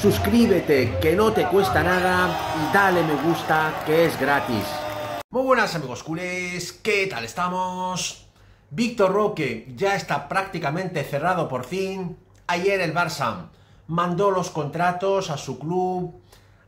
suscríbete que no te cuesta nada y dale me gusta que es gratis. Muy buenas amigos culés, ¿qué tal estamos? Víctor Roque ya está prácticamente cerrado por fin. Ayer el Barça mandó los contratos a su club,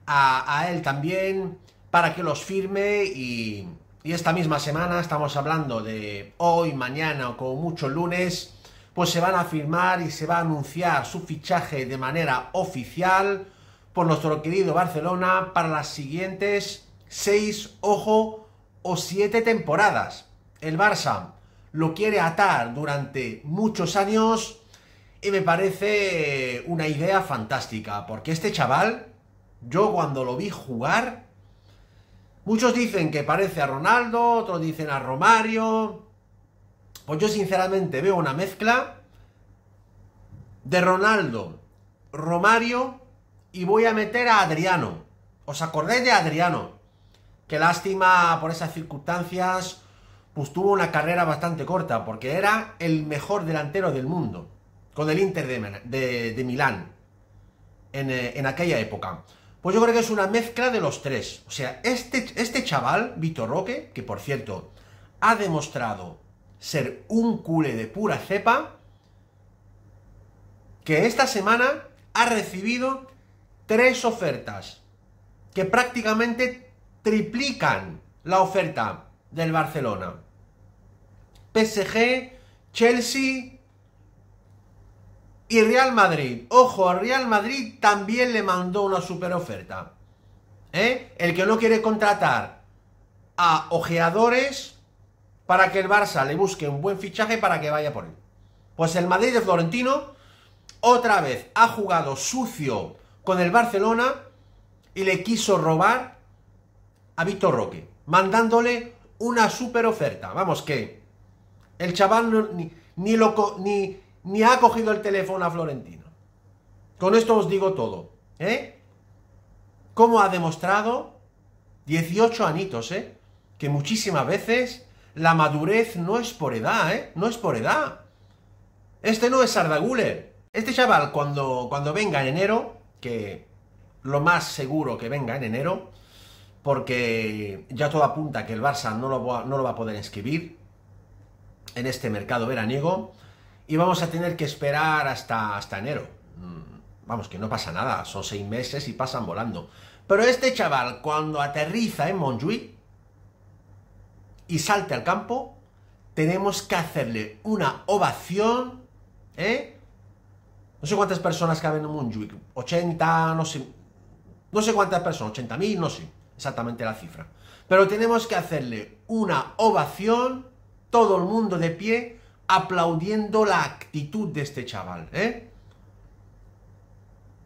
a, él también, para que los firme y, y esta misma semana estamos hablando de hoy, mañana o como mucho lunes pues se van a firmar y se va a anunciar su fichaje de manera oficial por nuestro querido Barcelona para las siguientes seis, ojo, o siete temporadas. El Barça lo quiere atar durante muchos años y me parece una idea fantástica, porque este chaval, yo cuando lo vi jugar, muchos dicen que parece a Ronaldo, otros dicen a Romario, pues yo sinceramente veo una mezcla de Ronaldo, Romario y voy a meter a Adriano. ¿Os acordáis de Adriano? Qué lástima por esas circunstancias, pues tuvo una carrera bastante corta, porque era el mejor delantero del mundo, con el Inter de, de, Milán, eh, en, aquella época. Pues yo creo que es una mezcla de los tres. O sea, este, este chaval, Vitor Roque, que por cierto, ha demostrado ser un culé de pura cepa que esta semana ha recibido tres ofertas que prácticamente triplican la oferta del Barcelona. PSG, Chelsea y Real Madrid. Ojo, Real Madrid también le mandó una super oferta. ¿eh? El que no quiere contratar a ojeadores para que el Barça le busque un buen fichaje para que vaya por él. Pues el Madrid de Florentino otra vez ha jugado sucio con el Barcelona y le quiso robar a Víctor Roque, mandándole una super oferta. Vamos que el chaval ni, ni, ni, ni, ha cogido el teléfono a Florentino. Con esto os digo todo. ¿eh? Como ha demostrado 18 anitos, ¿eh? que muchísimas veces la madurez no es por edad, ¿eh? No es por edad. Este no es Sardaguler. Este chaval, cuando, cuando venga en enero, que lo más seguro que venga en enero, porque ya todo apunta que el Barça no lo, va, a poder inscribir en este mercado veraniego, y vamos a tener que esperar hasta, hasta enero. Mm, vamos, que no pasa nada, son seis meses y pasan volando. Pero este chaval, cuando aterriza en Montjuic, y salte al campo, tenemos que hacerle una ovación, ¿eh? No sé cuántas personas caben en yuik, 80, no sé, no sé cuántas personas, 80.000, no sé exactamente la cifra. Pero tenemos que hacerle una ovación, todo el mundo de pie, aplaudiendo la actitud de este chaval, ¿eh?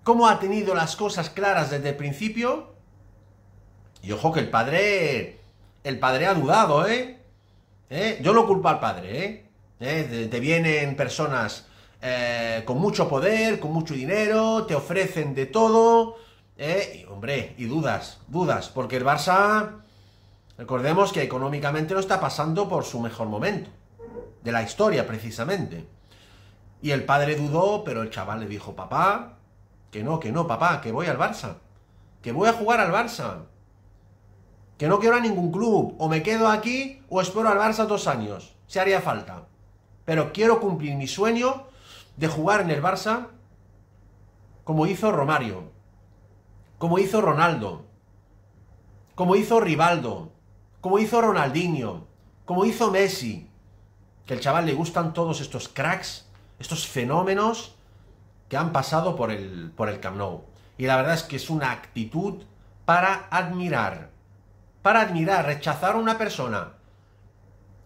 Cómo ha tenido las cosas claras desde el principio. Y ojo que el padre el padre ha dudado, ¿eh? ¿Eh? Yo lo culpo al padre, ¿eh? ¿Eh? Te vienen personas eh, con mucho poder, con mucho dinero, te ofrecen de todo. ¿eh? Y, hombre, y dudas, dudas, porque el Barça, recordemos que económicamente no está pasando por su mejor momento, de la historia precisamente. Y el padre dudó, pero el chaval le dijo, papá, que no, que no, papá, que voy al Barça, que voy a jugar al Barça. Que no quiero a ningún club. O me quedo aquí o espero al Barça dos años. Si haría falta. Pero quiero cumplir mi sueño de jugar en el Barça como hizo Romario. Como hizo Ronaldo. Como hizo Rivaldo. Como hizo Ronaldinho. Como hizo Messi. Que al chaval le gustan todos estos cracks. Estos fenómenos que han pasado por el, por el Camp Nou. Y la verdad es que es una actitud para admirar para admirar, rechazar a una persona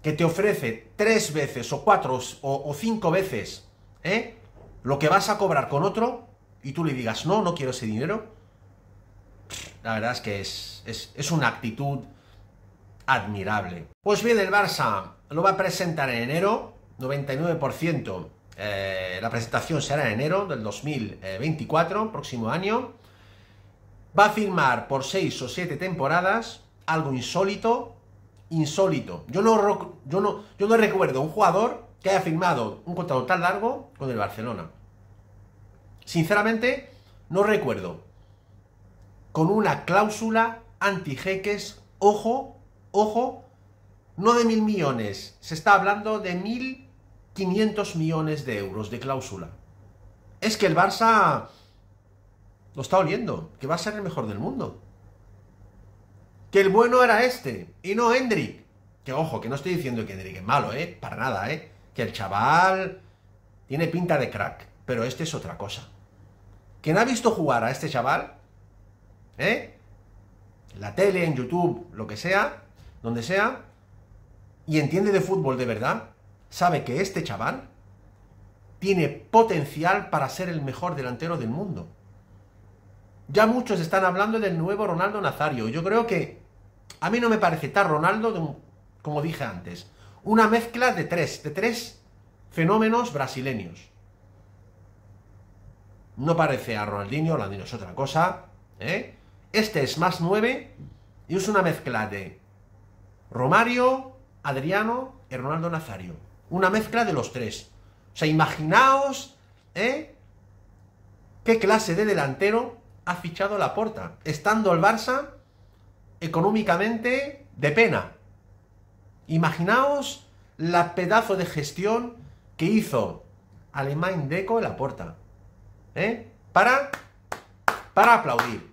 que te ofrece tres veces o cuatro o, cinco veces ¿eh? lo que vas a cobrar con otro y tú le digas, no, no quiero ese dinero, la verdad es que es, una actitud admirable. Pues bien, el Barça lo va a presentar en enero, 99%. Eh, la presentación será en enero del 2024, próximo año. Va a filmar por seis o siete temporadas algo insólito, insólito. Yo no, yo no, yo no recuerdo un jugador que haya firmado un contrato tan largo con el Barcelona. Sinceramente, no recuerdo. Con una cláusula anti-jeques, ojo, ojo, no de mil millones, se está hablando de mil quinientos millones de euros de cláusula. Es que el Barça lo está oliendo, que va a ser el mejor del mundo que el bueno era este y no Hendrik. Que ojo, que no estoy diciendo que Hendrik es malo, ¿eh? Para nada, ¿eh? Que el chaval tiene pinta de crack, pero este es otra cosa. quien ha visto jugar a este chaval? ¿Eh? la tele, en YouTube, lo que sea, donde sea, y entiende de fútbol de verdad, sabe que este chaval tiene potencial para ser el mejor delantero del mundo. Ya muchos están hablando del nuevo Ronaldo Nazario. Yo creo que a mí no me parece tan Ronaldo, como dije antes, una mezcla de tres, de tres fenómenos brasileños. No parece a Ronaldinho, Ronaldinho es otra cosa. ¿eh? Este es más nueve y es una mezcla de Romario, Adriano y Ronaldo Nazario. Una mezcla de los tres. O sea, imaginaos, ¿eh? ¿Qué clase de delantero ha fichado la puerta, estando el Barça económicamente de pena. Imaginaos la pedazo de gestión que hizo Alemán Deco en la puerta. ¿Eh? Para, para aplaudir.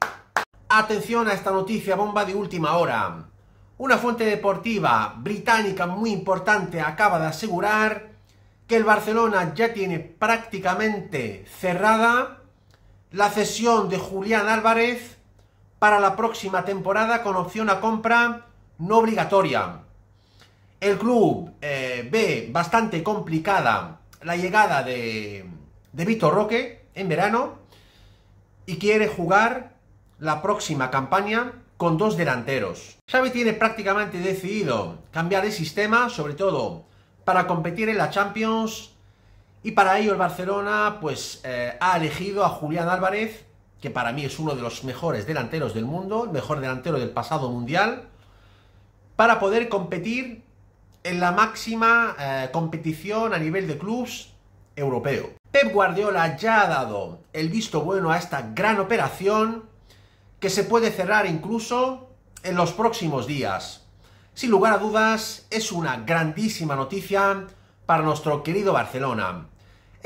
Atención a esta noticia bomba de última hora. Una fuente deportiva británica muy importante acaba de asegurar que el Barcelona ya tiene prácticamente cerrada la cesión de Julián Álvarez para la próxima temporada con opción a compra no obligatoria. El club eh, ve bastante complicada la llegada de, Vito Roque en verano y quiere jugar la próxima campaña con dos delanteros. Xavi tiene prácticamente decidido cambiar de sistema, sobre todo para competir en la Champions y para ello el Barcelona pues eh, ha elegido a Julián Álvarez, que para mí es uno de los mejores delanteros del mundo, el mejor delantero del pasado mundial, para poder competir en la máxima eh, competición a nivel de clubes europeo. Pep Guardiola ya ha dado el visto bueno a esta gran operación que se puede cerrar incluso en los próximos días. Sin lugar a dudas, es una grandísima noticia para nuestro querido Barcelona.